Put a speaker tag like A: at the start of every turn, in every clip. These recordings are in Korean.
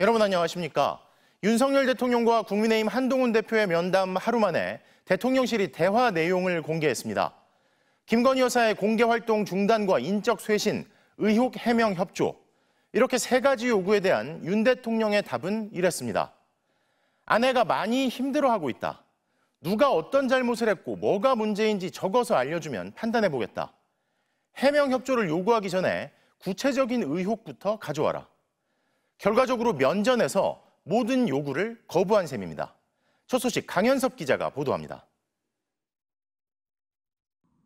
A: 여러분 안녕하십니까? 윤석열 대통령과 국민의힘 한동훈 대표의 면담 하루 만에 대통령실이 대화 내용을 공개했습니다. 김건희 여사의 공개 활동 중단과 인적 쇄신, 의혹 해명 협조 이렇게 세 가지 요구에 대한 윤 대통령의 답은 이랬습니다. 아내가 많이 힘들어하고 있다. 누가 어떤 잘못을 했고 뭐가 문제인지 적어서 알려주면 판단해 보겠다. 해명 협조를 요구하기 전에 구체적인 의혹부터 가져와라. 결과적으로 면전에서 모든 요구를 거부한 셈입니다. 첫 소식 강현섭 기자가 보도합니다.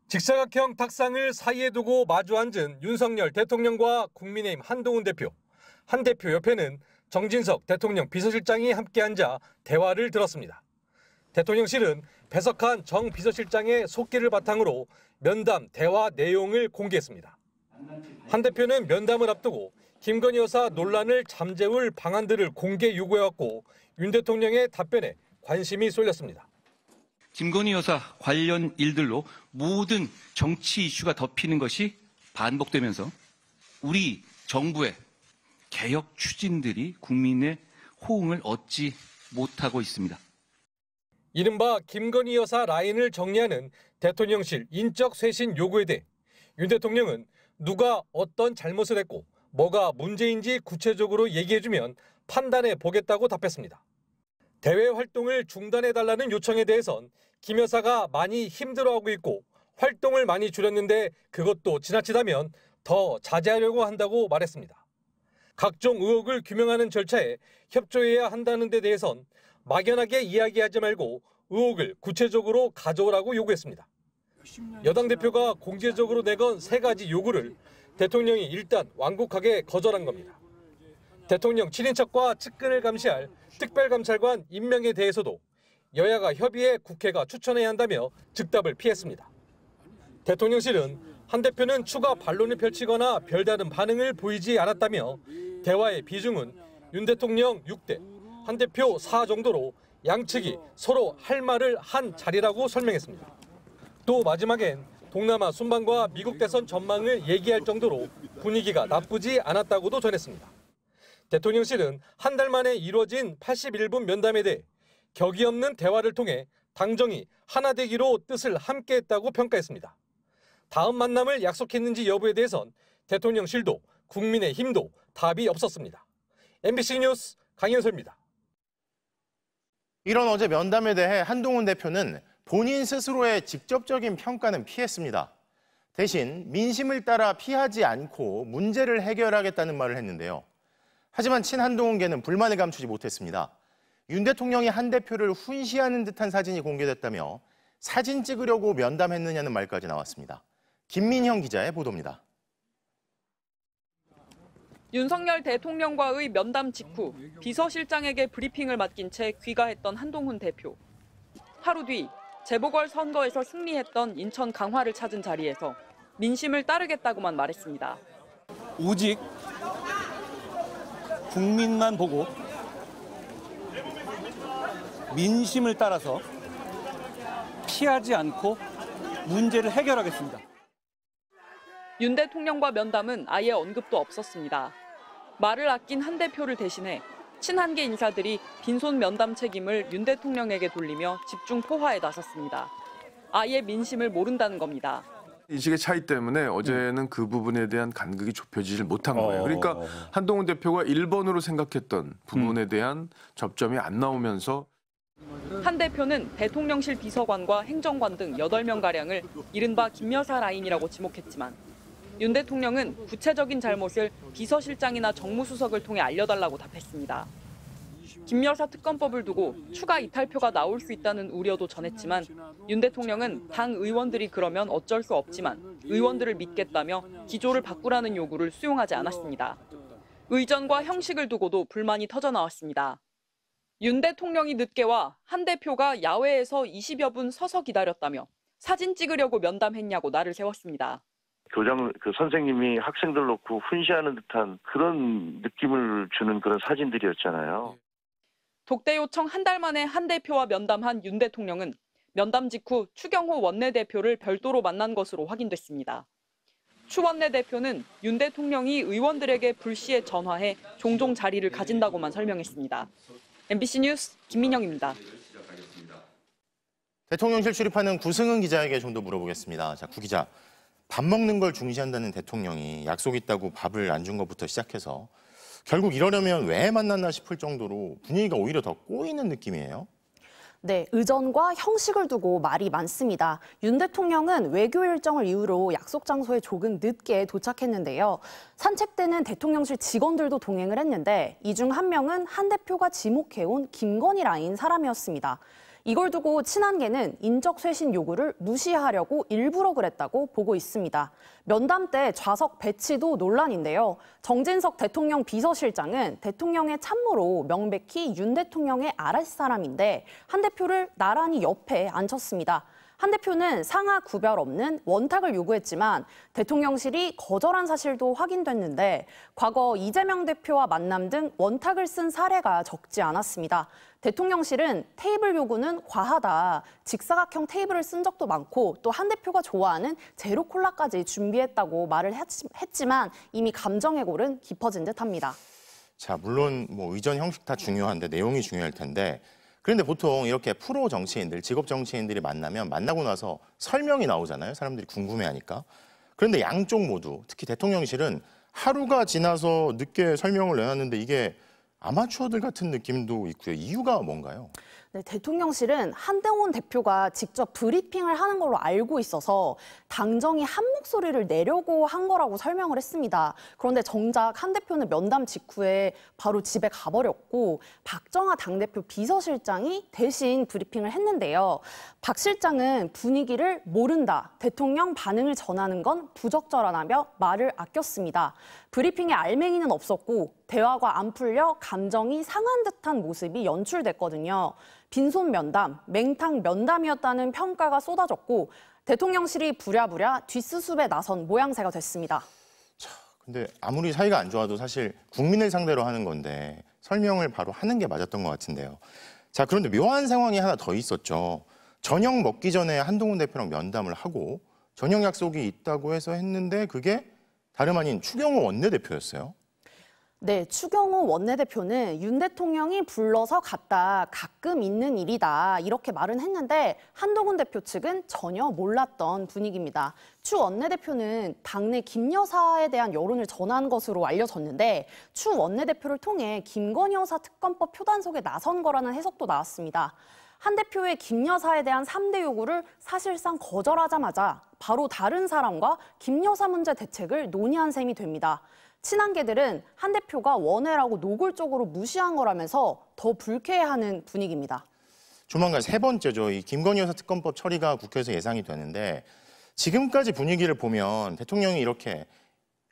B: 직사각형 탁상을 사이에 두고 마주 앉은 윤석열 대통령과 국민의힘 한동훈 대표. 한 대표 옆에는 정진석 대통령 비서실장이 함께 앉아 대화를 들었습니다. 대통령실은 배석한 정 비서실장의 속기를 바탕으로 면담 대화 내용을 공개했습니다. 한 대표는 면담을 앞두고 김건희 여사 논란을 잠재울 방안들을 공개 요구해왔고 윤 대통령의 답변에 관심이 쏠렸습니다. 김건희 여사 관련 일들로 모든 정치 이슈가 덮이는 것이 반복되면서 우리 정부의 개혁 추진들이 국민의 호응을 얻지 못하고 있습니다. 이른바 김건희 여사 라인을 정리하는 대통령실 인적 쇄신 요구에 대해 윤 대통령은 누가 어떤 잘못을 했고 뭐가 문제인지 구체적으로 얘기해주면 판단해 보겠다고 답했습니다. 대외 활동을 중단해달라는 요청에 대해선 김 여사가 많이 힘들어하고 있고 활동을 많이 줄였는데 그것도 지나치다면 더 자제하려고 한다고 말했습니다. 각종 의혹을 규명하는 절차에 협조해야 한다는 데 대해선 막연하게 이야기하지 말고 의혹을 구체적으로 가져오라고 요구했습니다. 여당 대표가 공개적으로 내건 세 가지 요구를 대통령이 일단 완곡하게 거절한 겁니다. 대통령 7인척과 측근을 감시할 특별감찰관 임명에 대해서도 여야가 협의해 국회가 추천해야 한다며 즉답을 피했습니다. 대통령실은 한 대표는 추가 반론을 펼치거나 별다른 반응을 보이지 않았다며 대화의 비중은 윤 대통령 6대, 한 대표 4 정도로 양측이 서로 할 말을 한 자리라고 설명했습니다. 또 마지막엔 동남아 순방과 미국 대선 전망을 얘기할 정도로 분위기가 나쁘지 않았다고도 전했습니다. 대통령실은 한 달 만에 이뤄진 81분 면담에 대해 격이 없는 대화를 통해 당정이 하나 되기로 뜻을 함께했다고 평가했습니다. 다음 만남을 약속했는지 여부에 대해선 대통령실도 국민의 힘도 답이 없었습니다.
A: MBC 뉴스 강현서입니다. 이런 어제 면담에 대해 한동훈 대표는 본인 스스로의 직접적인 평가는 피했습니다. 대신 민심을 따라 피하지 않고 문제를 해결하겠다는 말을 했는데요. 하지만 친한동훈계는 불만을 감추지 못했습니다. 윤 대통령이 한 대표를 훈시하는 듯한 사진이 공개됐다며 사진 찍으려고 면담했느냐는 말까지 나왔습니다. 김민형 기자의 보도입니다.
C: 윤석열 대통령과의 면담 직후 비서실장에게 브리핑을 맡긴 채 귀가했던 한동훈 대표. 하루 뒤 재보궐 선거에서 승리했던 인천 강화를 찾은 자리에서 민심을 따르겠다고만 말했습니다.
B: 오직 국민만 보고 민심을 따라서
C: 피하지 않고
B: 문제를 해결하겠습니다.
C: 윤 대통령과 면담은 아예 언급도 없었습니다. 말을 아낀 한 대표를 대신해 친한계 인사들이 빈손 면담 책임을 윤 대통령에게 돌리며 집중 포화에 나섰습니다. 아예 민심을 모른다는 겁니다.
D: 인식의 차이 때문에 음. 어제는 그 부분에 대한 간극이 좁혀지질 못한 거예요. 그러니까 어. 한동훈 대표가 1번으로 생각했던 부분에 음. 대한 접점이 안 나오면서
C: 한 대표는 대통령실 비서관과 행정관 등 8명가량을 이른바 김여사 라인이라고 지목했지만 윤 대통령은 구체적인 잘못을 비서실장이나 정무수석을 통해 알려달라고 답했습니다. 김 여사 특검법을 두고 추가 이탈표가 나올 수 있다는 우려도 전했지만 윤 대통령은 당 의원들이 그러면 어쩔 수 없지만 의원들을 믿겠다며 기조를 바꾸라는 요구를 수용하지 않았습니다. 의전과 형식을 두고도 불만이 터져나왔습니다. 윤 대통령이 늦게 와 한 대표가 야외에서 20여 분 서서 기다렸다며 사진 찍으려고 면담했냐고 나를 세웠습니다.
A: 교장 그 선생님이 학생들 놓고 훈시하는 듯한 그런 느낌을 주는 그런 사진들이었잖아요. 예.
C: 독대 요청 한 달 만에 한 대표와 면담한 윤 대통령은 면담 직후 추경호 원내대표를 별도로 만난 것으로 확인됐습니다. 추 원내대표는 윤 대통령이 의원들에게 불시에 전화해 종종 자리를 가진다고만 설명했습니다. MBC 뉴스 김민영입니다.
A: 대통령실 출입하는 구승은 기자에게 좀 더 물어보겠습니다. 자, 구 기자, 밥 먹는 걸 중시한다는 대통령이 약속 있다고 밥을 안 준 것부터 시작해서 결국 이러려면 왜 만났나 싶을 정도로 분위기가 오히려 더 꼬이는 느낌이에요.
E: 네, 의전과 형식을 두고 말이 많습니다. 윤 대통령은 외교 일정을 이유로 약속 장소에 조금 늦게 도착했는데요. 산책 때는 대통령실 직원들도 동행을 했는데 이 중 한 명은 한 대표가 지목해온 김건희 라인 사람이었습니다. 이걸 두고 친한계는 인적쇄신 요구를 무시하려고 일부러 그랬다고 보고 있습니다. 면담 때 좌석 배치도 논란인데요. 정진석 대통령 비서실장은 대통령의 참모로 명백히 윤 대통령의 아랫사람인데 한 대표를 나란히 옆에 앉혔습니다. 한 대표는 상하 구별 없는 원탁을 요구했지만 대통령실이 거절한 사실도 확인됐는데 과거 이재명 대표와 만남 등 원탁을 쓴 사례가 적지 않았습니다. 대통령실은 테이블 요구는 과하다. 직사각형 테이블을 쓴 적도 많고 또 한 대표가 좋아하는 제로 콜라까지 준비했다고 말을 했지만 이미 감정의 골은 깊어진 듯합니다.
A: 자, 물론 뭐 의전 형식 다 중요한데 내용이 중요할 텐데 그런데 보통 이렇게 프로 정치인들, 직업 정치인들이 만나면 만나고 나서 설명이 나오잖아요. 사람들이 궁금해하니까. 그런데 양쪽 모두, 특히 대통령실은 하루가 지나서 늦게 설명을 내놨는데 이게 아마추어들 같은 느낌도 있고요. 이유가 뭔가요?
E: 네, 대통령실은 한동훈 대표가 직접 브리핑을 하는 걸로 알고 있어서 당정이 한 목소리를 내려고 한 거라고 설명을 했습니다. 그런데 정작 한 대표는 면담 직후에 바로 집에 가버렸고 박정하 당대표 비서실장이 대신 브리핑을 했는데요. 박 실장은 분위기를 모른다, 대통령 반응을 전하는 건 부적절하다며 말을 아꼈습니다. 브리핑에 알맹이는 없었고 대화가 안 풀려 감정이 상한 듯한 모습이 연출됐거든요. 빈손 면담, 맹탕 면담이었다는 평가가 쏟아졌고 대통령실이 부랴부랴 뒷수습에 나선 모양새가 됐습니다.
A: 자, 근데 아무리 사이가 안 좋아도 사실 국민을 상대로 하는 건데 설명을 바로 하는 게 맞았던 것 같은데요. 자, 그런데 묘한 상황이 하나 더 있었죠. 저녁 먹기 전에 한동훈 대표랑 면담을 하고 저녁 약속이 있다고 해서 했는데 그게 다름 아닌 추경호 원내대표였어요. 네, 추경호
E: 원내대표는 윤 대통령이 불러서 갔다 가끔 있는 일이다 이렇게 말은 했는데 한동훈 대표 측은 전혀 몰랐던 분위기입니다. 추 원내대표는 당내 김 여사에 대한 여론을 전한 것으로 알려졌는데 추 원내대표를 통해 김건희 여사 특검법 표단속에 나선 거라는 해석도 나왔습니다. 한 대표의 김 여사에 대한 3대 요구를 사실상 거절하자마자 바로 다른 사람과 김여사 문제 대책을 논의한 셈이 됩니다. 친한계들은 한 대표가 원외라고 노골적으로 무시한 거라면서 더 불쾌해하는 분위기입니다.
A: 조만간 세 번째죠. 이 김건희 여사 특검법 처리가 국회에서 예상이 되는데 지금까지 분위기를 보면 대통령이 이렇게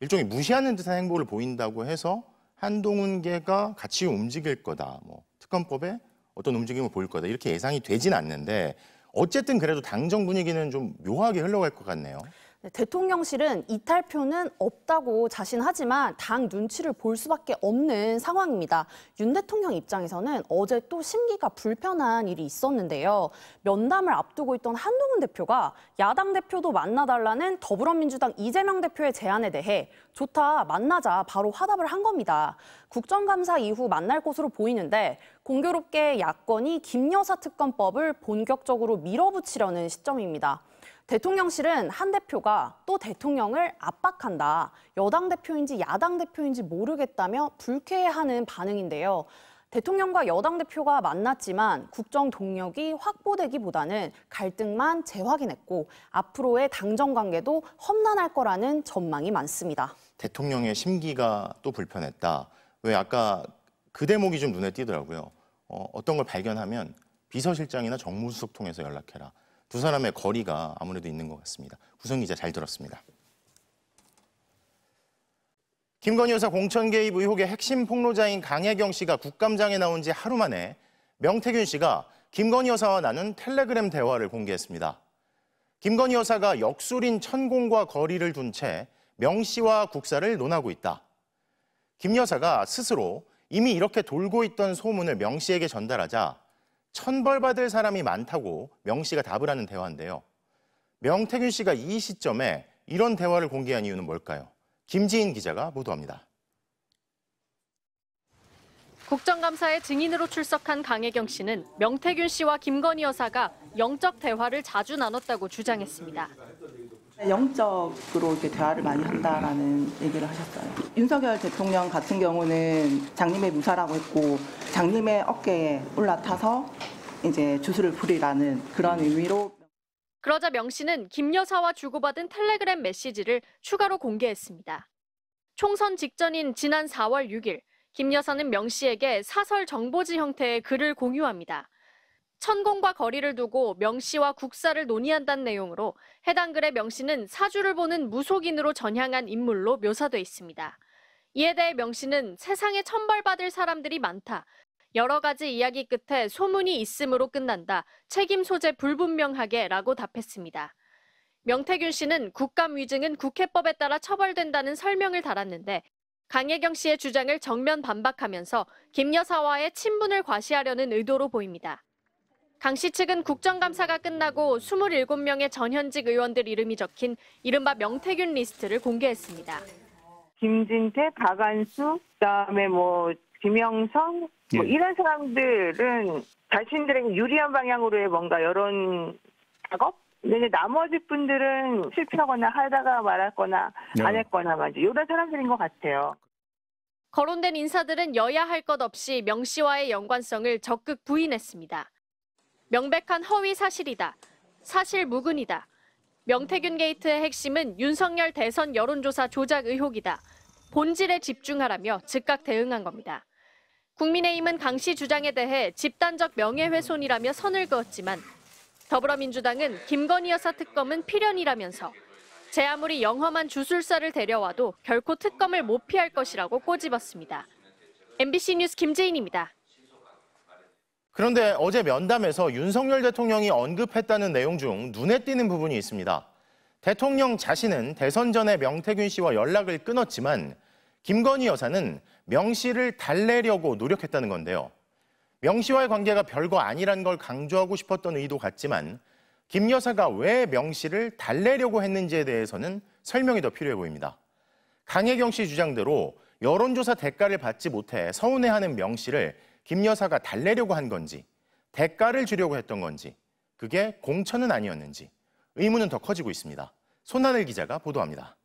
A: 일종의 무시하는 듯한 행보를 보인다고 해서 한동훈계가 같이 움직일 거다. 뭐 특검법에 어떤 움직임을 보일 거다. 이렇게 예상이 되진 않는데 어쨌든 그래도 당정 분위기는 좀 묘하게 흘러갈 것 같네요.
E: 네, 대통령실은 이탈표는 없다고 자신하지만 당 눈치를 볼 수밖에 없는 상황입니다. 윤 대통령 입장에서는 어제 또 심기가 불편한 일이 있었는데요. 면담을 앞두고 있던 한동훈 대표가 야당 대표도 만나달라는 더불어민주당 이재명 대표의 제안에 대해 좋다, 만나자 바로 화답을 한 겁니다. 국정감사 이후 만날 것으로 보이는데 공교롭게 야권이 김여사 특검법을 본격적으로 밀어붙이려는 시점입니다. 대통령실은 한 대표가 또 대통령을 압박한다. 여당 대표인지 야당 대표인지 모르겠다며 불쾌해하는 반응인데요. 대통령과 여당 대표가 만났지만 국정 동력이 확보되기보다는 갈등만 재확인했고 앞으로의 당정 관계도 험난할 거라는 전망이 많습니다.
A: 대통령의 심기가 또 불편했다. 왜 아까 그 대목이 좀 눈에 띄더라고요. 어, 어떤 걸 발견하면 비서실장이나 정무수석 통해서 연락해라. 두 사람의 거리가 아무래도 있는 것 같습니다. 구성 기자 잘 들었습니다. 김건희 여사 공천 개입 의혹의 핵심 폭로자인 강혜경 씨가 국감장에 나온 지 하루 만에 명태균 씨가 김건희 여사와 나눈 텔레그램 대화를 공개했습니다. 김건희 여사가 역술인 천공과 거리를 둔채 명시와 국사를 논하고 있다. 김 여사가 스스로 이미 이렇게 돌고 있던 소문을 명씨에게 전달하자 천벌받을 사람이 많다고 명씨가 답을 하는 대화인데요. 명태균 씨가 이 시점에 이런 대화를 공개한 이유는 뭘까요? 김지인 기자가 보도합니다.
F: 국정감사에 증인으로 출석한 강혜경 씨는 명태균 씨와 김건희 여사가 영적 대화를 자주 나눴다고 주장했습니다.
E: 영적으로 이렇게 대화를 많이 한다라는 얘기를 하셨어요. 윤석열 대통령 같은 경우는 장님의 무사라고 했고 장님의 어깨에 올라타서 이제 주술을 부리라는
C: 그런 의미로
F: 그러자 명 씨는 김 여사와 주고받은 텔레그램 메시지를 추가로 공개했습니다. 총선 직전인 지난 4월 6일 김 여사는 명 씨에게 사설 정보지 형태의 글을 공유합니다. 천공과 거리를 두고 명씨와 국사를 논의한다는 내용으로 해당 글의 명씨는 사주를 보는 무속인으로 전향한 인물로 묘사돼 있습니다. 이에 대해 명씨는 세상에 천벌받을 사람들이 많다. 여러 가지 이야기 끝에 소문이 있음으로 끝난다. 책임 소재 불분명하게 라고 답했습니다. 명태균 씨는 국감 위증은 국회법에 따라 처벌된다는 설명을 달았는데 강혜경 씨의 주장을 정면 반박하면서 김 여사와의 친분을 과시하려는 의도로 보입니다. 강씨 측은 국정감사가 끝나고 27명의 전현직 의원들 이름이 적힌 이른바 명태균 리스트를 공개했습니다. 김진태, 박안수, 그다음에 뭐 김영성 뭐 예. 이런 사람들은 자신들에게 유리한 방향으로의 뭔가 여론 작업 근데 나머지 분들은 실패하거나 하다가 말았거나 네. 안 했거나 말이죠. 이런 사람들인 것 같아요. 거론된 인사들은 여야 할 것 없이 명 씨와의 연관성을 적극 부인했습니다. 명백한 허위 사실이다. 사실 무근이다. 명태균 게이트의 핵심은 윤석열 대선 여론조사 조작 의혹이다. 본질에 집중하라며 즉각 대응한 겁니다. 국민의힘은 강씨 주장에 대해 집단적 명예훼손이라며 선을 그었지만 더불어민주당은 김건희 여사 특검은 필연이라면서 제 아무리 영험한 주술사를 데려와도 결코 특검을 못 피할 것이라고 꼬집었습니다. MBC 뉴스 김재인입니다.
A: 그런데 어제 면담에서 윤석열 대통령이 언급했다는 내용 중 눈에 띄는 부분이 있습니다. 대통령 자신은 대선 전에 명태균 씨와 연락을 끊었지만 김건희 여사는 명 씨를 달래려고 노력했다는 건데요. 명 씨와의 관계가 별거 아니란 걸 강조하고 싶었던 의도 같지만 김 여사가 왜 명 씨를 달래려고 했는지에 대해서는 설명이 더 필요해 보입니다. 강혜경 씨 주장대로 여론조사 대가를 받지 못해 서운해하는 명 씨를 김 여사가 달래려고 한 건지 대가를 주려고 했던 건지 그게 공천은 아니었는지 의문은 더 커지고 있습니다. 손하늘 기자가 보도합니다.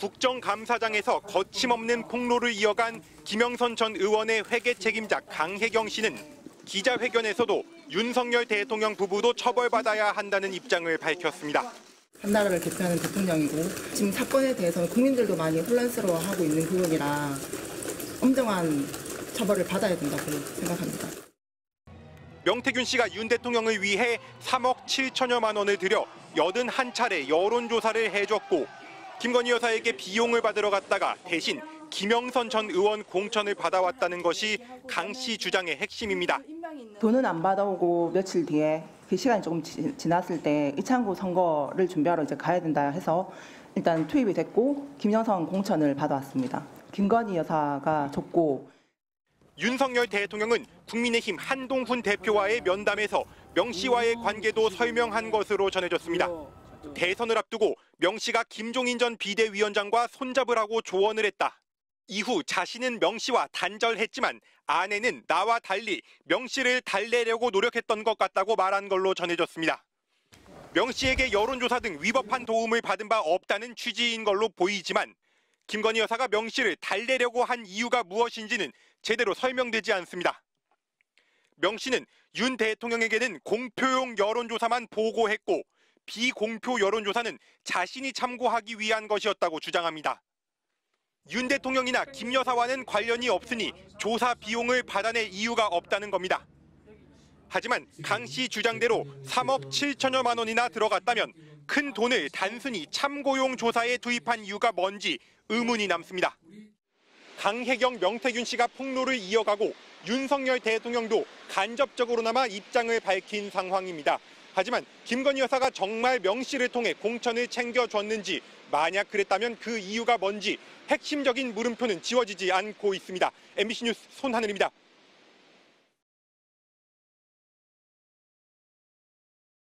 D: 국정감사장에서 거침없는 폭로를 이어간 김영선 전 의원의 회계 책임자 강혜경 씨는 기자회견에서도 윤석열 대통령 부부도 처벌받아야 한다는 입장을 밝혔습니다.
E: 한나라를 대표하는 대통령이고 지금 사건에 대해서는 국민들도 많이 혼란스러워하고 있는 부분이라 엄정한 처벌을 받아야 된다고 생각합니다.
D: 명태균 씨가 윤 대통령을 위해 3억 7천여만 원을 들여 81차례 여론조사를 해줬고 김건희 여사에게 비용을 받으러 갔다가 대신 김영선 전 의원 공천을 받아왔다는 것이 강 씨 주장의 핵심입니다.
E: 돈은 안 받아오고 며칠 뒤에 그 시간이 조금 지났을 때 이창구 선거를 준비하러 이제 가야 된다 해서 일단 투입이 됐고 김영선 공천을 받아왔습니다. 김건희 여사가 줬고
D: 윤석열 대통령은 국민의힘 한동훈 대표와의 면담에서 명 씨와의 음. 관계도 설명한 것으로 전해졌습니다. 대선을 앞두고 명 씨가 김종인 전 비대위원장과 손잡으라고 조언을 했다. 이후 자신은 명 씨와 단절했지만 아내는 나와 달리 명 씨를 달래려고 노력했던 것 같다고 말한 걸로 전해졌습니다. 명 씨에게 여론조사 등 위법한 도움을 받은 바 없다는 취지인 걸로 보이지만 김건희 여사가 명씨를 달래려고 한 이유가 무엇인지는 제대로 설명되지 않습니다. 명씨는 윤 대통령에게는 공표용 여론조사만 보고했고 비공표 여론조사는 자신이 참고하기 위한 것이었다고 주장합니다. 윤 대통령이나 김 여사와는 관련이 없으니 조사 비용을 받아낼 이유가 없다는 겁니다. 하지만 강 씨 주장대로 3억 7천여만 원이나 들어갔다면 큰 돈을 단순히 참고용 조사에 투입한 이유가 뭔지 의문이 남습니다. 강혜경 명태균 씨가 폭로를 이어가고 윤석열 대통령도 간접적으로나마 입장을 밝힌 상황입니다. 하지만 김건희 여사가 정말 명씨를 통해 공천을 챙겨줬는지 만약 그랬다면 그 이유가 뭔지 핵심적인 물음표는 지워지지
A: 않고 있습니다. MBC 뉴스 손하늘입니다.